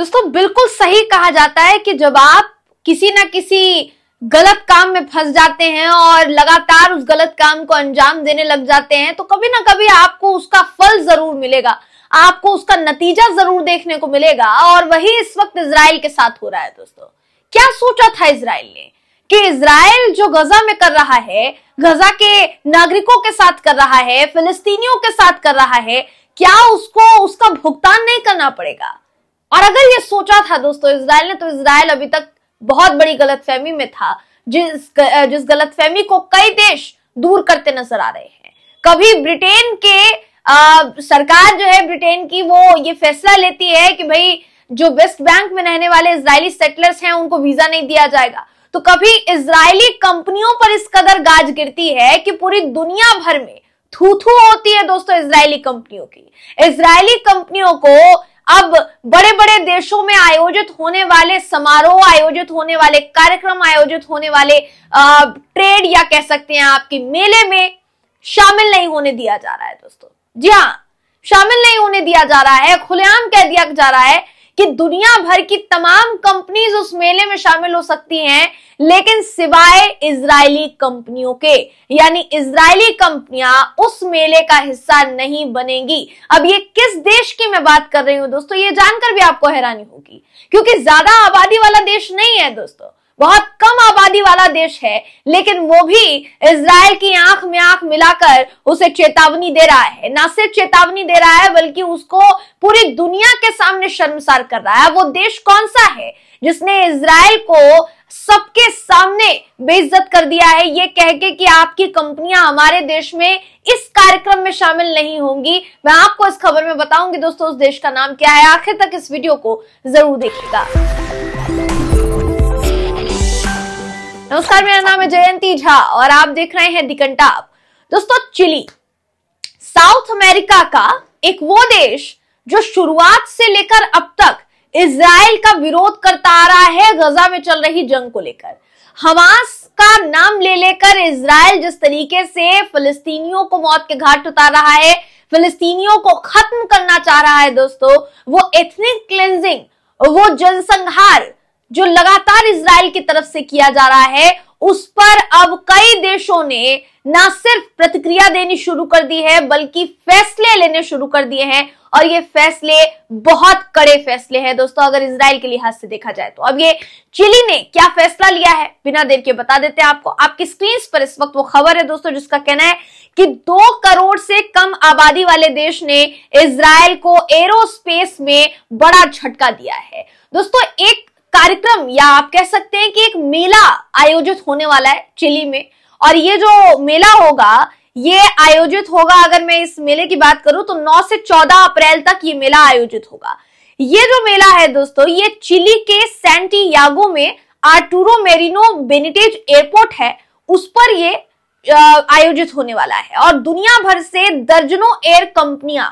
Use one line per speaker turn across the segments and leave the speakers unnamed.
दोस्तों बिल्कुल सही कहा जाता है कि जब आप किसी ना किसी गलत काम में फंस जाते हैं और लगातार उस गलत काम को अंजाम देने लग जाते हैं तो कभी ना कभी आपको उसका फल जरूर मिलेगा आपको उसका नतीजा जरूर देखने को मिलेगा और वही इस वक्त इसराइल के साथ हो रहा है दोस्तों क्या सोचा था इसराइल ने कि इसराइल जो गजा में कर रहा है गजा के नागरिकों के साथ कर रहा है फिलिस्तीनियों के साथ कर रहा है क्या उसको उसका भुगतान नहीं करना पड़ेगा और अगर ये सोचा था दोस्तों इसराइल ने तो इसराइल अभी तक बहुत बड़ी गलतफहमी में था जिस जिस गलतफहमी को कई देश दूर करते नजर आ रहे हैं कभी ब्रिटेन के आ, सरकार जो है ब्रिटेन की वो ये फैसला लेती है कि भाई जो वेस्ट बैंक में रहने वाले इसराइली सेटलर्स हैं उनको वीजा नहीं दिया जाएगा तो कभी इसराइली कंपनियों पर इस कदर गाज गिरती है कि पूरी दुनिया भर में थूथू होती है दोस्तों इसराइली कंपनियों की इसराइली कंपनियों को अब बड़े बड़े देशों में आयोजित होने वाले समारोह आयोजित होने वाले कार्यक्रम आयोजित होने वाले ट्रेड या कह सकते हैं आपके मेले में शामिल नहीं होने दिया जा रहा है दोस्तों जी हाँ शामिल नहीं होने दिया जा रहा है खुलेआम कह दिया जा रहा है कि दुनिया भर की तमाम कंपनीज उस मेले में शामिल हो सकती हैं लेकिन सिवाय इजरायली कंपनियों के यानी इजरायली कंपनियां उस मेले का हिस्सा नहीं बनेंगी अब ये किस देश की मैं बात कर रही हूं दोस्तों ये जानकर भी आपको हैरानी होगी क्योंकि ज्यादा आबादी वाला देश नहीं है दोस्तों बहुत कम आबादी वाला देश है लेकिन वो भी इसराइल की आंख में आंख मिलाकर उसे चेतावनी दे रहा है ना सिर्फ चेतावनी दे रहा है बल्कि उसको पूरी दुनिया के सामने शर्मसार कर रहा है वो देश कौन सा है जिसने इसराइल को सबके सामने बेइज्जत कर दिया है ये कह के कि आपकी कंपनियां हमारे देश में इस कार्यक्रम में शामिल नहीं होंगी मैं आपको इस खबर में बताऊंगी दोस्तों उस देश का नाम क्या है आखिर तक इस वीडियो को जरूर देखिएगा नमस्कार मेरा नाम है जयंती झा और आप देख रहे हैं दिकंटा दोस्तों चिली साउथ अमेरिका का एक वो देश जो शुरुआत से लेकर अब तक इसराइल का विरोध करता आ रहा है गजा में चल रही जंग को लेकर हमास का नाम ले लेकर इसराइल जिस तरीके से फिलिस्तीनियों को मौत के घाट उतार रहा है फिलिस्तीनियों को खत्म करना चाह रहा है दोस्तों वो एथनिक क्लेंजिंग वो जनसंहार जो लगातार इसराइल की तरफ से किया जा रहा है उस पर अब कई देशों ने ना सिर्फ प्रतिक्रिया देनी शुरू कर दी है बल्कि फैसले लेने शुरू कर दिए हैं और ये फैसले बहुत कड़े फैसले हैं दोस्तों अगर इसराइल के लिहाज से देखा जाए तो अब ये चिली ने क्या फैसला लिया है बिना देर के बता देते हैं आपको आपकी स्क्रीन पर इस वक्त वो खबर है दोस्तों जिसका कहना है कि दो करोड़ से कम आबादी वाले देश ने इसराइल को एरोस्पेस में बड़ा झटका दिया है दोस्तों एक कार्यक्रम या आप कह सकते हैं कि एक मेला आयोजित होने वाला है चिली में और ये जो मेला होगा ये आयोजित होगा अगर मैं इस मेले की बात करूं तो 9 से 14 अप्रैल तक ये मेला आयोजित होगा ये जो मेला है दोस्तों ये चिली के सेंटियागो में आर्टूरो मेरिनो बेनिटेज एयरपोर्ट है उस पर ये आयोजित होने वाला है और दुनिया भर से दर्जनों एयर कंपनियां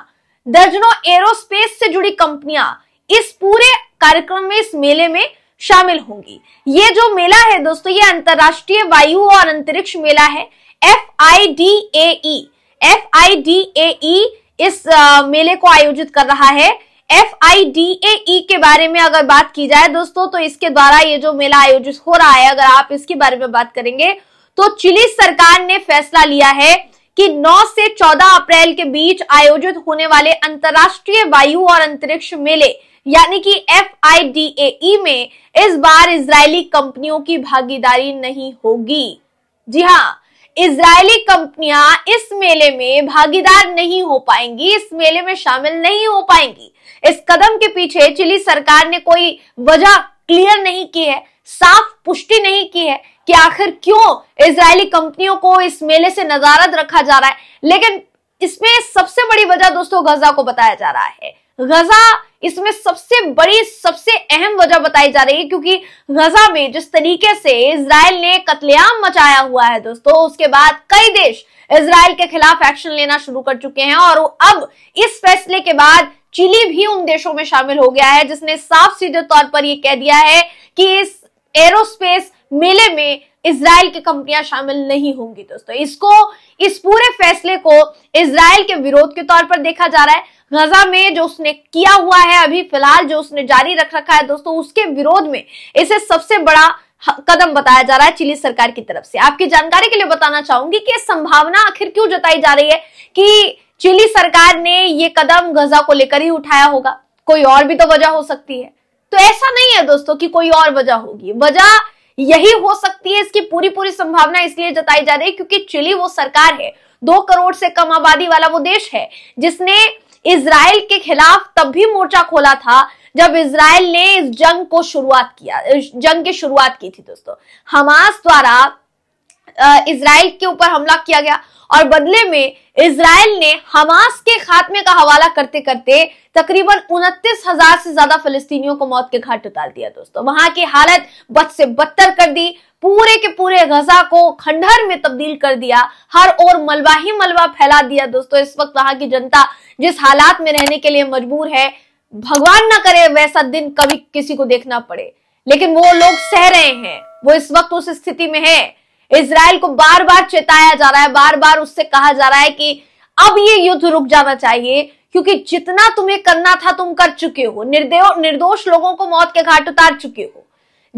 दर्जनों एरोस्पेस से जुड़ी कंपनियां इस पूरे कार्यक्रम में इस मेले में शामिल होंगी ये जो मेला है दोस्तों ये अंतरराष्ट्रीय वायु और अंतरिक्ष मेला है F I D A F I D A इस आ, मेले को आयोजित कर रहा है एफ आई डी ए के बारे में अगर बात की जाए दोस्तों तो इसके द्वारा ये जो मेला आयोजित हो रहा है अगर आप इसके बारे में बात करेंगे तो चिली सरकार ने फैसला लिया है कि 9 से 14 अप्रैल के बीच आयोजित होने वाले अंतर्राष्ट्रीय वायु और अंतरिक्ष मेले यानी कि एफ e में इस बार इजरायली कंपनियों की भागीदारी नहीं होगी जी हाँ इजरायली कंपनियां इस मेले में भागीदार नहीं हो पाएंगी इस मेले में शामिल नहीं हो पाएंगी इस कदम के पीछे चिली सरकार ने कोई वजह क्लियर नहीं की है साफ पुष्टि नहीं की है कि आखिर क्यों इजरायली कंपनियों को इस मेले से नजारत रखा जा रहा है लेकिन इसमें सबसे बड़ी वजह दोस्तों गजा को बताया जा रहा है गजा इसमें सबसे बड़ी सबसे अहम वजह बताई जा रही है क्योंकि गजा में जिस तरीके से इसराइल ने कतलेआम मचाया हुआ है दोस्तों उसके बाद कई देश इसराइल के खिलाफ एक्शन लेना शुरू कर चुके हैं और अब इस फैसले के बाद चिली भी उन देशों में शामिल हो गया है जिसने साफ सीधे तौर पर यह कह दिया है कि इस एरोस्पेस मेले में इसराइल की कंपनियां शामिल नहीं होंगी दोस्तों इसको इस पूरे फैसले को इसराइल के विरोध के तौर पर देखा जा रहा है गजा में जो उसने किया हुआ है अभी फिलहाल जो उसने जारी रख रखा है दोस्तों उसके विरोध में इसे सबसे बड़ा कदम बताया जा रहा है चिली सरकार की तरफ से आपकी जानकारी के लिए बताना चाहूंगी कि संभावना आखिर क्यों जताई जा रही है कि चिली सरकार ने ये कदम गजा को लेकर ही उठाया होगा कोई और भी तो वजह हो सकती है तो ऐसा नहीं है दोस्तों कि कोई और वजह होगी वजह यही हो सकती है इसकी पूरी पूरी संभावना इसलिए जताई जा रही है क्योंकि चिली वो सरकार है दो करोड़ से कम आबादी वाला वो देश है जिसने इसराइल के खिलाफ तब भी मोर्चा खोला था जब इसराइल ने इस जंग को शुरुआत किया जंग की शुरुआत की थी दोस्तों हमास द्वारा इसराइल के ऊपर हमला किया गया और बदले में इसराइल ने हमास के खात्मे का हवाला करते करते तकरीबन उनतीस हजार से ज्यादा फिलिस्तीनियों को मौत के घाट उतार दिया दोस्तों वहां की हालत बद से बदतर कर दी पूरे के पूरे गजा को खंडहर में तब्दील कर दिया हर ओर मलबा ही मलबा फैला दिया दोस्तों इस वक्त वहां की जनता जिस हालात में रहने के लिए मजबूर है भगवान ना करे वैसा दिन कभी किसी को देखना पड़े लेकिन वो लोग सह रहे हैं वो इस वक्त उस स्थिति में है इसराइल को बार बार चेताया जा रहा है बार बार उससे कहा जा रहा है कि अब ये युद्ध रुक जाना चाहिए क्योंकि जितना तुम्हें करना था तुम कर चुके हो निर्दो निर्दोष लोगों को मौत के घाट उतार चुके हो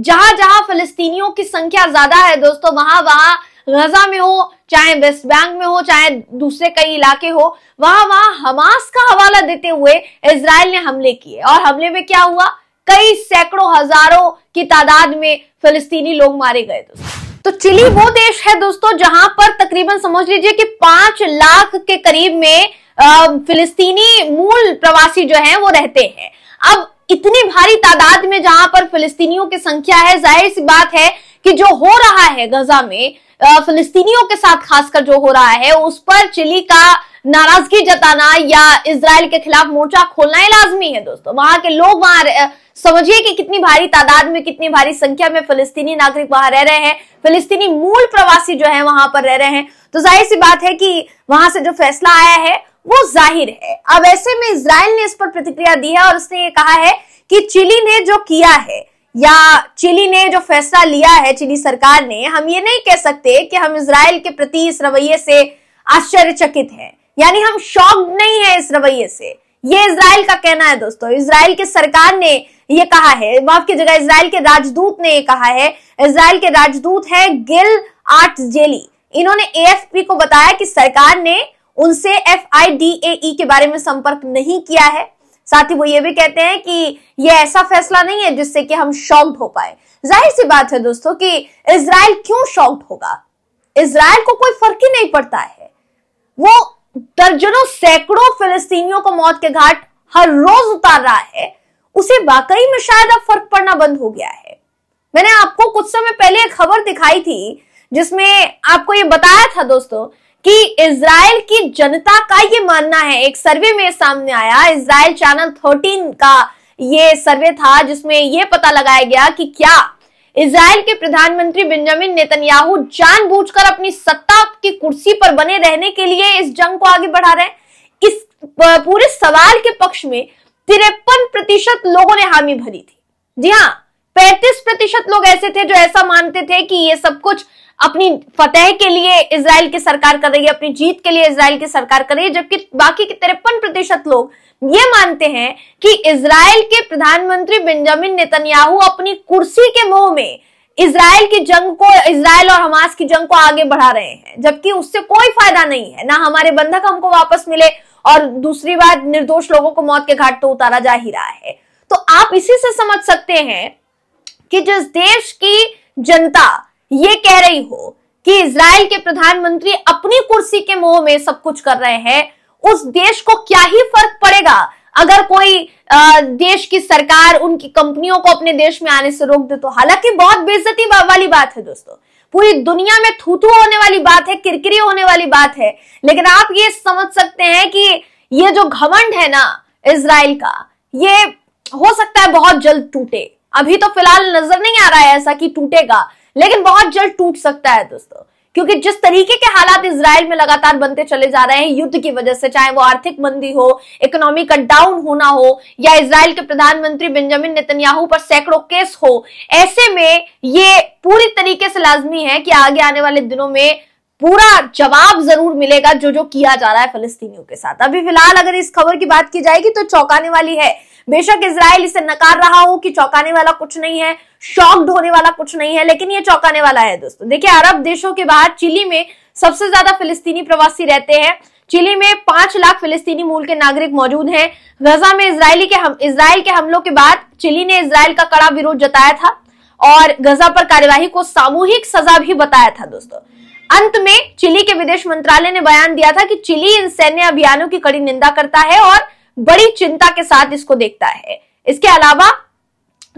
जहां जहां फिलिस्तीनियों की संख्या ज्यादा है दोस्तों वहां वहां गजा में हो चाहे वेस्ट बैंक में हो चाहे दूसरे कई इलाके हो वहां वहां हमास का हवाला देते हुए इसराइल ने हमले किए और हमले में क्या हुआ कई सैकड़ों हजारों की तादाद में फिलिस्तीनी लोग मारे गए दोस्तों तो चिली वो देश है दोस्तों जहां पर तकरीबन समझ लीजिए कि पांच लाख के करीब में फिलिस्तीनी मूल प्रवासी जो हैं वो रहते हैं अब इतनी भारी तादाद में जहां पर फिलिस्तीनियों की संख्या है जाहिर सी बात है कि जो हो रहा है गजा में फिलिस्तीनियों के साथ खासकर जो हो रहा है उस पर चिली का नाराजगी जताना या इसराइल के खिलाफ मोर्चा खोलना ही लाजमी है दोस्तों वहां के लोग वहां समझिए कि कितनी भारी तादाद में कितनी भारी संख्या में फिलिस्तीनी नागरिक वहां रह रहे हैं फिलिस्तीनी मूल प्रवासी जो है वहां पर रह रहे हैं तो जाहिर सी बात है कि वहां से जो फैसला आया है वो जाहिर है अब ऐसे में इसराइल ने इस पर प्रतिक्रिया दी है और उसने ये कहा है कि चिली ने जो किया है या चिली ने जो फैसला लिया है चिली सरकार ने हम ये नहीं कह सकते कि हम इसराइल के प्रति इस रवैये से आश्चर्यचकित हैं यानी हम शॉक नहीं है इस रवैये से ये इसराइल का कहना है दोस्तों इसराइल की सरकार ने ये कहा है माफ की जगह इसराइल के राजदूत ने ये कहा है इसराइल के राजदूत है गिल आर्ट जेली इन्होंने ए को बताया कि सरकार ने उनसे एफ e के बारे में संपर्क नहीं किया है साथ ही वो ये भी कहते हैं कि ये ऐसा फैसला नहीं है जिससे कि हम शॉक्ड हो पाए जाहिर सी बात है दोस्तों कि इसराइल क्यों शॉक्ड होगा इसराइल को कोई फर्क ही नहीं पड़ता है वो दर्जनों सैकड़ों फिलिस्तीनियों को मौत के घाट हर रोज उतार रहा है उसे वाकई में शायद अब फर्क पड़ना बंद हो गया है मैंने आपको कुछ समय पहले एक खबर दिखाई थी जिसमें आपको ये बताया था दोस्तों कि इसराइल की जनता का ये मानना है एक सर्वे में सामने आया इसराइल चैनल थर्टीन का ये सर्वे था जिसमें यह पता लगाया गया कि क्या इसराइल के प्रधानमंत्री बेंजामिन नेतन्याहू जानबूझकर अपनी सत्ता की कुर्सी पर बने रहने के लिए इस जंग को आगे बढ़ा रहे हैं इस पूरे सवाल के पक्ष में तिरपन प्रतिशत लोगों ने हामी भरी थी जी हाँ पैंतीस प्रतिशत लोग ऐसे थे जो ऐसा मानते थे कि ये सब कुछ अपनी फतेह के लिए इसराइल की सरकार कर रही है अपनी जीत के लिए इसराइल की सरकार कर रही है जबकि बाकी के तिरपन प्रतिशत लोग ये मानते हैं कि इसराइल के प्रधानमंत्री बेंजामिन नेतन्याहू अपनी कुर्सी के मुंह में इसराइल की जंग को इसराइल और हमास की जंग को आगे बढ़ा रहे हैं जबकि उससे कोई फायदा नहीं है ना हमारे बंधक हमको वापस मिले और दूसरी बात निर्दोष लोगों को मौत के घाट तो उतारा जा ही रहा है तो आप इसी से समझ सकते हैं कि जिस देश की जनता ये कह रही हो कि इसराइल के प्रधानमंत्री अपनी कुर्सी के मुंह में सब कुछ कर रहे हैं उस देश को क्या ही फर्क पड़ेगा अगर कोई देश की सरकार उनकी कंपनियों को अपने देश में आने से रोक दे तो हालांकि बहुत बेजती वाली बात है दोस्तों पूरी दुनिया में थूथू होने वाली बात है किरकिरी होने वाली बात है लेकिन आप ये समझ सकते हैं कि ये जो घमंड है ना इसराइल का ये हो सकता है बहुत जल्द टूटे अभी तो फिलहाल नजर नहीं आ रहा है ऐसा कि टूटेगा लेकिन बहुत जल्द टूट सकता है दोस्तों क्योंकि जिस तरीके के हालात इसराइल में लगातार बनते चले जा रहे हैं युद्ध की वजह से चाहे वो आर्थिक मंदी हो इकोनॉमी का डाउन होना हो या इसराइल के प्रधानमंत्री बेंजामिन नेतन्याहू पर सैकड़ों केस हो ऐसे में ये पूरी तरीके से लाजमी है कि आगे आने वाले दिनों में पूरा जवाब जरूर मिलेगा जो जो किया जा रहा है फलस्तीनियों के साथ अभी फिलहाल अगर इस खबर की बात की जाएगी तो चौंकाने वाली है बेशक इसराइल इसे नकार रहा हो कि चौंकाने वाला कुछ नहीं है शॉक्ड होने वाला कुछ नहीं है लेकिन ये चौंकाने वाला है दोस्तों देखिए अरब देशों के बाहर चिली में सबसे ज्यादा फिलिस्तीनी प्रवासी रहते हैं चिली में पांच लाख फिलिस्तीनी मूल के नागरिक मौजूद हैं गजा में इसराइली के हम इसराइल के हमलों के बाद चिली ने इसराइल का कड़ा विरोध जताया था और गजा पर कार्यवाही को सामूहिक सजा भी बताया था दोस्तों अंत में चिली के विदेश मंत्रालय ने बयान दिया था कि चिली इन सैन्य अभियानों की कड़ी निंदा करता है और बड़ी चिंता के साथ इसको देखता है इसके अलावा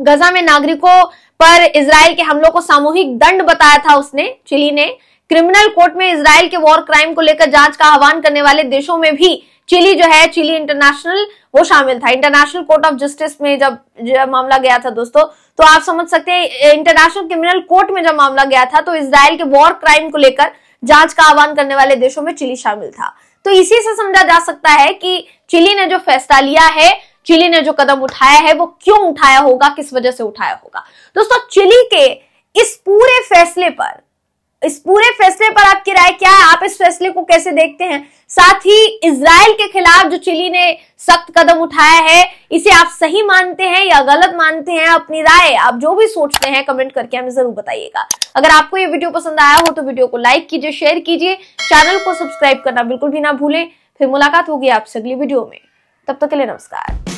गजा में नागरिकों पर इसराइल के हमलों को सामूहिक दंड बताया था उसने चिली ने क्रिमिनल कोर्ट में इसराइल के वॉर क्राइम को लेकर जांच का आह्वान करने वाले देशों में भी चिली जो है चिली इंटरनेशनल वो शामिल था इंटरनेशनल कोर्ट ऑफ जस्टिस में जब, जब मामला गया था दोस्तों तो आप समझ सकते हैं इंटरनेशनल क्रिमिनल कोर्ट में जब मामला गया था तो इसराइल के वॉर क्राइम को लेकर जांच का आह्वान करने वाले देशों में चिली शामिल था तो इसी से समझा जा सकता है कि चिली ने जो फैसला लिया है चिली ने जो कदम उठाया है वो क्यों उठाया होगा किस वजह से उठाया होगा दोस्तों चिली के इस पूरे फैसले पर इस पूरे फैसले पर आपकी राय क्या है आप इस फैसले को कैसे देखते हैं साथ ही इसराइल के खिलाफ जो चिली ने सख्त कदम उठाया है इसे आप सही मानते हैं या गलत मानते हैं अपनी राय आप जो भी सोचते हैं कमेंट करके हमें जरूर बताइएगा अगर आपको ये वीडियो पसंद आया हो तो वीडियो को लाइक कीजिए शेयर कीजिए चैनल को सब्सक्राइब करना बिल्कुल भी ना भूलें फिर मुलाकात होगी आपसे अगली वीडियो में तब तक के लिए नमस्कार